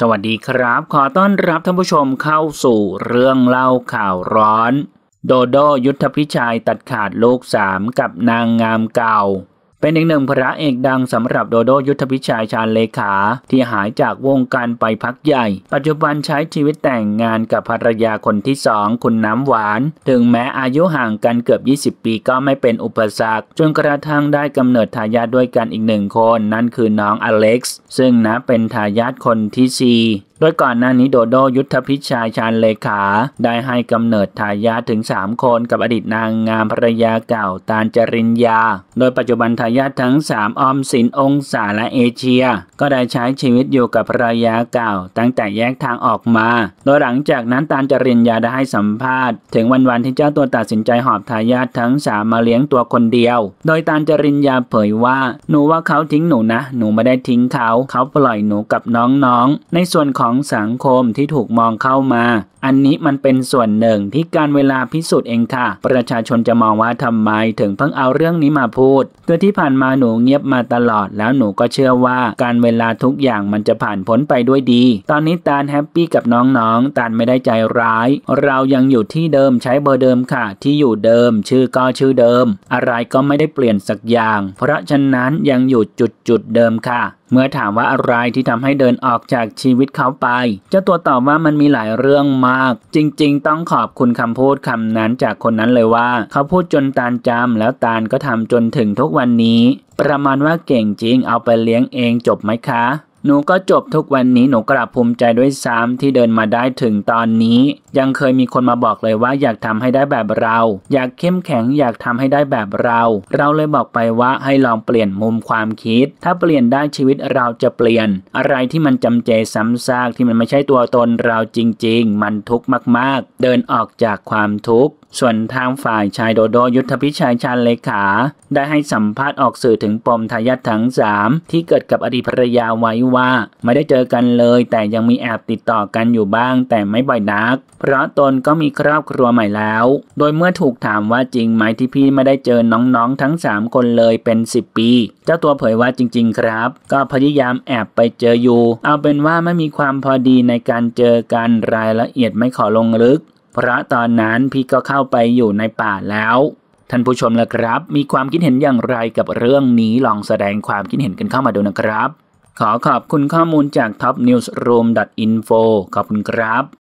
สวัสดีครับขอต้อนรับท่านผู้ชมเข้าสู่เรื่องเล่าข่าวร้อน โดโดยุทธพิชัยตัดขาดลูกสามกับนางงามเก่าเป็นอีกหนึ่งพระเอกดังสำหรับโดโดยุทธพิชัยชาญเลขาที่หายจากวงการไปพักใหญ่ ปัจจุบันใช้ชีวิตแต่งงานกับภรรยาคนที่สองคุณน้ำหวาน ถึงแม้อายุห่างกันเกือบ 20 ปีก็ไม่เป็นอุปสรรคจนกระทั่งได้กำเนิดทายาทด้วยกันอีกหนึ่งคน นั่นคือน้องอเล็กซ์ ซึ่งนะเป็นทายาทคนที่4โดยก่อนหน้านี้โดโดยุทธพิชัยชาญเลขาได้ให้กำเนิดทายาทถึง 3 คนกับอดีตนางงามภรรยาเก่าตาลจริญญา โดยปัจจุบันทายาททั้ง3ออมสินองศาและเอเชียก็ได้ใช้ชีวิตอยู่กับภรรยาเก่าตั้งแต่แยกทางออกมา โดยหลังจากนั้นตาลจริญญาได้ให้สัมภาษณ์ ถึงวันวันที่เจ้าตัวตัดสินใจหอบทายาททั้ง3มาเลี้ยงตัวคนเดียวโดยตาลจริญญาเผยว่าหนูว่าเขาทิ้งหนูนะ หนูไม่ได้ทิ้งเขาเขาปล่อยหนูกับน้องๆในส่วนของของสังคมที่ถูกมองเข้ามา อันนี้มันเป็นส่วนหนึ่งที่การเวลาพิสูจน์เองค่ะ ประชาชนจะมองว่าทำไมถึงเพิ่งเอาเรื่องนี้มาพูดโือที่ผ่านมาหนูเงียบมาตลอดแล้วหนูก็เชื่อว่าการเวลาทุกอย่างมันจะผ่านพ้นไปด้วยดี ตอนนี้ตาลแฮปปี้กับน้องๆ ตาลไม่ได้ใจร้าย เรายังอยู่ที่เดิมใช้เบอร์เดิมค่ะ ที่อยู่เดิมชื่อก็ชื่อเดิม อะไรก็ไม่ได้เปลี่ยนสักอย่าง เพราะฉะนั้นยังอยู่จุดจุดเดิมค่ะเมื่อถามว่าอะไรที่ทำให้เดินออกจากชีวิตเขาไป เจ้าตัวตอบว่ามันมีหลายเรื่องมาก จริงๆ ต้องขอบคุณคำพูดคำนั้นจากคนนั้นเลยว่า เขาพูดจนตาลจำแล้วตาลก็ทำจนถึงทุกวันนี้ ประมาณว่าเก่งจริงเอาไปเลี้ยงเองจบไหมคะหนูก็จบทุกวันนี้หนูกลับภูมิใจด้วยซ้ำที่เดินมาได้ถึงตอนนี้ ยังเคยมีคนมาบอกเลยว่าอยากทำให้ได้แบบเรา อยากเข้มแข็งอยากทำให้ได้แบบเรา เราเลยบอกไปว่าให้ลองเปลี่ยนมุมความคิด ถ้าเปลี่ยนได้ชีวิตเราจะเปลี่ยน อะไรที่มันจำเจซ้ำซากที่มันไม่ใช่ตัวตนเราจริงๆ มันทุกข์มากๆ เดินออกจากความทุกข์ ส่วนทางฝ่ายชายโดโดยุทธพิชัยชาญเลขา ได้ให้สัมภาษณ์ออกสื่อถึงปมทายาททั้งสามที่เกิดกับอดีตภรรยาไว้ว่า ไม่ได้เจอกันเลยแต่ยังมีแอบติดต่อกันอยู่บ้าง แต่ไม่บ่อยนัก เพราะตนก็มีครอบครัวใหม่แล้ว โดยเมื่อถูกถามว่าจริงไหมที่พี่ไม่ได้เจอน้องๆทั้ง3คนเลยเป็น 10 ปี เจ้าตัวเผยว่าจริง ๆ ครับ ก็พยายามแอบไปเจออยู่ เอาเป็นว่าไม่มีความพอดีในการเจอกันรายละเอียดไม่ขอลงลึก เพราะตอนนั้นพี่ก็เข้าไปอยู่ในป่าแล้วท่านผู้ชมล่ะครับ มีความคิดเห็นอย่างไรกับเรื่องนี้ลองแสดงความคิดเห็นกันเข้ามาดูนะครับขอขอบคุณข้อมูลจาก topnewsroom.info ขอบคุณครับ